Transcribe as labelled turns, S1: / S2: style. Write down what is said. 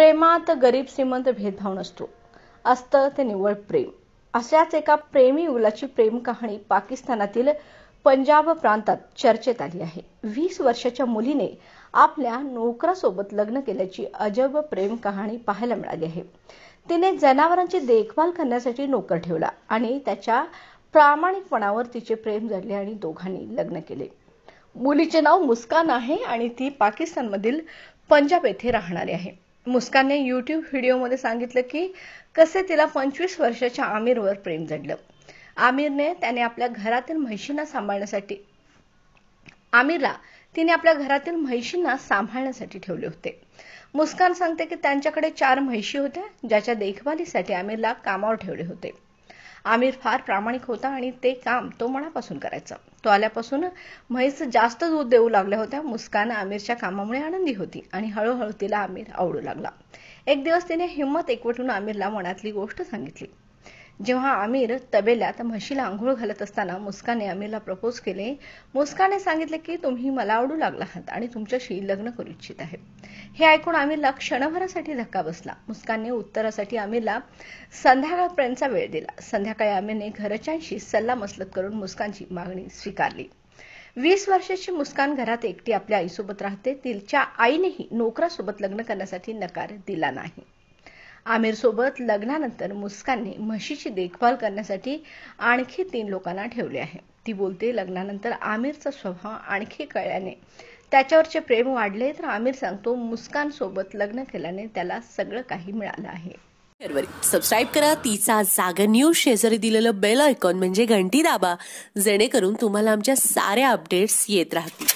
S1: प्रेमात गरीब श्रीमंत भेदभाव नसतो असतं ते निव्वळ प्रेम अशाच एका प्रेमी उलाची प्रेम कहाणी पाकिस्तानातील पंजाब प्रांतात चर्चेत आली आहे वीस वर्षाच्या मुलीने आपल्या नोकरासोबत लग्न केल्याची अजब प्रेम कहाणी पाहायला मिळाली आहे तिने जनावरांची देखभाल करण्यासाठी नोकर ठेवला आणि त्याच्या प्रामाणिकपणावर तिचे प्रेम झाले आणि दोघांनी लग्न केले मुलीचे नाव मुस्कान आहे आणि ती पाकिस्तानमधील पंजाब येथे राहणारी आहे मुस्कानने युट्यूब व्हिडिओमध्ये सांगितलं की कसे तिला पंचवीस वर्षाच्या आमिरवर प्रेम जडलं आमिरने त्याने आपल्या घरातील म्हैशींना सांभाळण्यासाठी आमिरला तिने आपल्या घरातील म्हैशींना सांभाळण्यासाठी ठेवले होते मुस्कान सांगते की त्यांच्याकडे चार म्हैशी होत्या ज्याच्या देखभालीसाठी आमिरला कामावर ठेवले होते आमिर फार प्रामाणिक होता आणि ते काम तो मनापासून करायचा तो आल्यापासून म्हैस जास्त दूध देऊ लागल्या होत्या मुस्कान आमिरच्या कामामुळे आनंदी होती आणि हळूहळू तिला आमिर आवडू लागला एक दिवस तिने हिंमत एकवटून आमिरला मनातली गोष्ट सांगितली जेव्हा आमिर तबेल्यात म्हशीला आंघोळ घालत असताना मुस्काने आमिरला प्रपोज केले मुस्काने सांगितले की तुम्ही मला आवडू लागला आहात आणि तुमच्याशी लग्न करू इच्छित आहे हे ऐकून आमिरला क्षणभरासाठी धक्का बसला मुस्कानने उत्तरासाठी आमिरला संध्याकाळपर्यंतचा वेळ दिला संध्याकाळी आमिरने घरच्यांशी सल्लामसलत करून मुस्कानची मागणी स्वीकारली वीस वर्षाची मुस्कान घरात एकटी आपल्या आईसोबत राहते तिच्या आईनेही नोकरासोबत लग्न करण्यासाठी नकार दिला नाही आमिरसोबत लग्नानंतर मुस्कानने म्हशीची देखभाल करण्यासाठी आणखी तीन लोकांना ठेवले आहे ती बोलते लग्नानंतर आमिरचा स्वभाव आणखी कळल्याने त्याच्यावरचे प्रेम वाढले तर आमिर सांगतो मुस्कान सोबत लग्न केल्याने त्याला सगळं काही मिळालं आहे
S2: सबस्क्राईब करा तिचा जागर न्यूज शेजारी दिलेलं बेल आयकॉन म्हणजे घंटी दाबा जेणेकरून तुम्हाला आमच्या साऱ्या अपडेट्स येत राहतील